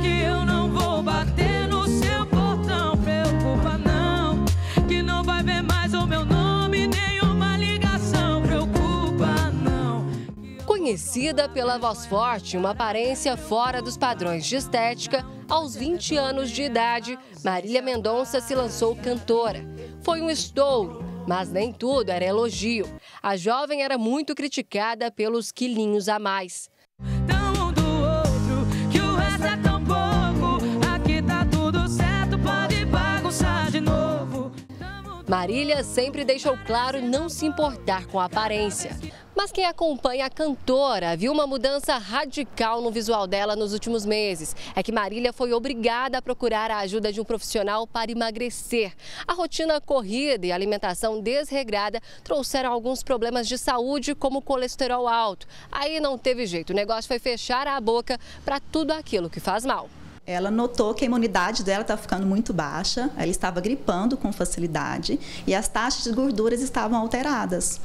que eu não vou bater no seu portão. Preocupa não, que não vai ver mais o meu nome, nenhuma ligação. Preocupa não. Conhecida pela voz forte, uma aparência fora dos padrões de estética, aos 20 anos de idade, Marília Mendonça se lançou cantora. Foi um estouro. Mas nem tudo era elogio. A jovem era muito criticada pelos quilinhos a mais. Marília sempre deixou claro não se importar com a aparência. Mas quem acompanha a cantora viu uma mudança radical no visual dela nos últimos meses. É que Marília foi obrigada a procurar a ajuda de um profissional para emagrecer. A rotina corrida e alimentação desregrada trouxeram alguns problemas de saúde, como colesterol alto. Aí não teve jeito, o negócio foi fechar a boca para tudo aquilo que faz mal ela notou que a imunidade dela estava tá ficando muito baixa, ela estava gripando com facilidade e as taxas de gorduras estavam alteradas.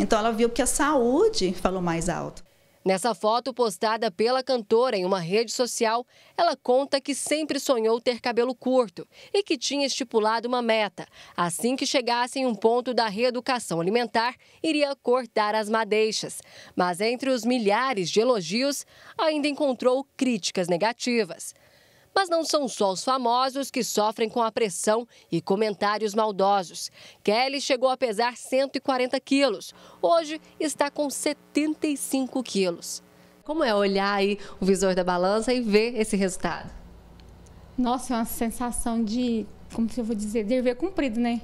Então ela viu que a saúde falou mais alto. Nessa foto postada pela cantora em uma rede social, ela conta que sempre sonhou ter cabelo curto e que tinha estipulado uma meta. Assim que chegasse em um ponto da reeducação alimentar, iria cortar as madeixas. Mas entre os milhares de elogios, ainda encontrou críticas negativas. Mas não são só os famosos que sofrem com a pressão e comentários maldosos. Kelly chegou a pesar 140 quilos. Hoje está com 75 quilos. Como é olhar aí o visor da balança e ver esse resultado? Nossa, é uma sensação de, como se eu vou dizer, dever cumprido, né?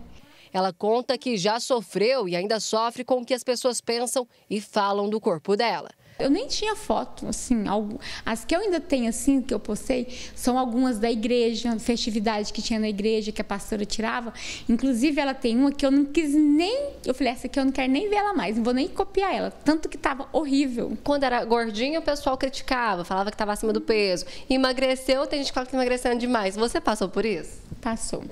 Ela conta que já sofreu e ainda sofre com o que as pessoas pensam e falam do corpo dela. Eu nem tinha foto, assim, algo, as que eu ainda tenho, assim, que eu postei, são algumas da igreja, festividade que tinha na igreja, que a pastora tirava. Inclusive, ela tem uma que eu não quis nem. Eu falei, essa aqui eu não quero nem ver ela mais, não vou nem copiar ela. Tanto que tava horrível. Quando era gordinha, o pessoal criticava, falava que tava acima do peso. Emagreceu, tem gente que fala que tá emagrecendo demais. Você passou por isso? Passou.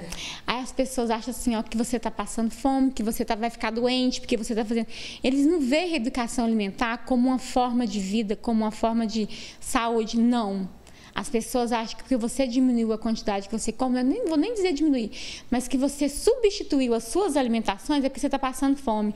Aí as pessoas acham assim, ó, que você tá passando fome, que você tá, vai ficar doente, porque você tá fazendo. Eles não veem reeducação alimentar como uma forma forma de vida, como uma forma de saúde. Não. As pessoas acham que você diminuiu a quantidade que você come, eu nem vou nem dizer diminuir, mas que você substituiu as suas alimentações é porque você está passando fome.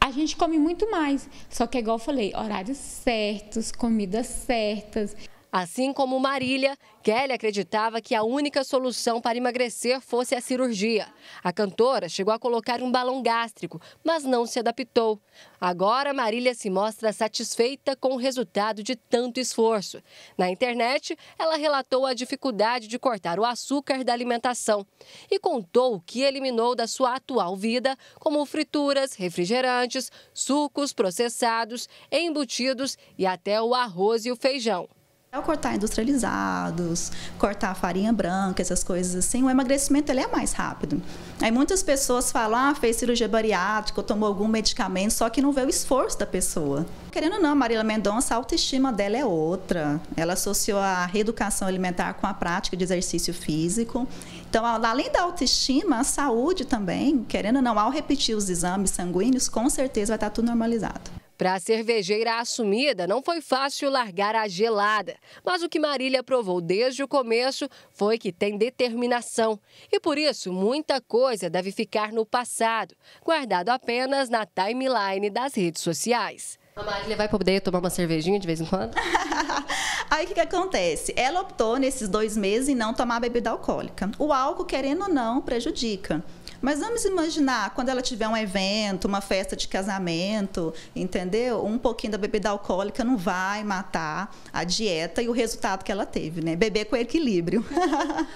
A gente come muito mais, só que, é igual eu falei, horários certos, comidas certas. Assim como Marília, Kelly acreditava que a única solução para emagrecer fosse a cirurgia. A cantora chegou a colocar um balão gástrico, mas não se adaptou. Agora, Marília se mostra satisfeita com o resultado de tanto esforço. Na internet, ela relatou a dificuldade de cortar o açúcar da alimentação e contou o que eliminou da sua atual vida, como frituras, refrigerantes, sucos processados, embutidos e até o arroz e o feijão. Ao é cortar industrializados, cortar farinha branca, essas coisas assim, o emagrecimento ele é mais rápido. Aí muitas pessoas falam, ah, fez cirurgia bariátrica, tomou algum medicamento, só que não vê o esforço da pessoa. Querendo ou não, Marília Mendonça, a autoestima dela é outra. Ela associou a reeducação alimentar com a prática de exercício físico. Então, além da autoestima, a saúde também, querendo ou não, ao repetir os exames sanguíneos, com certeza vai estar tudo normalizado. Para a cervejeira assumida, não foi fácil largar a gelada. Mas o que Marília provou desde o começo foi que tem determinação. E por isso, muita coisa deve ficar no passado, guardado apenas na timeline das redes sociais. A Marília vai poder tomar uma cervejinha de vez em quando? Aí o que, que, acontece? Ela optou nesses dois meses em não tomar bebida alcoólica. O álcool, querendo ou não, prejudica. Mas vamos imaginar, quando ela tiver um evento, uma festa de casamento, entendeu? Um pouquinho da bebida alcoólica não vai matar a dieta e o resultado que ela teve, né? Beber com equilíbrio.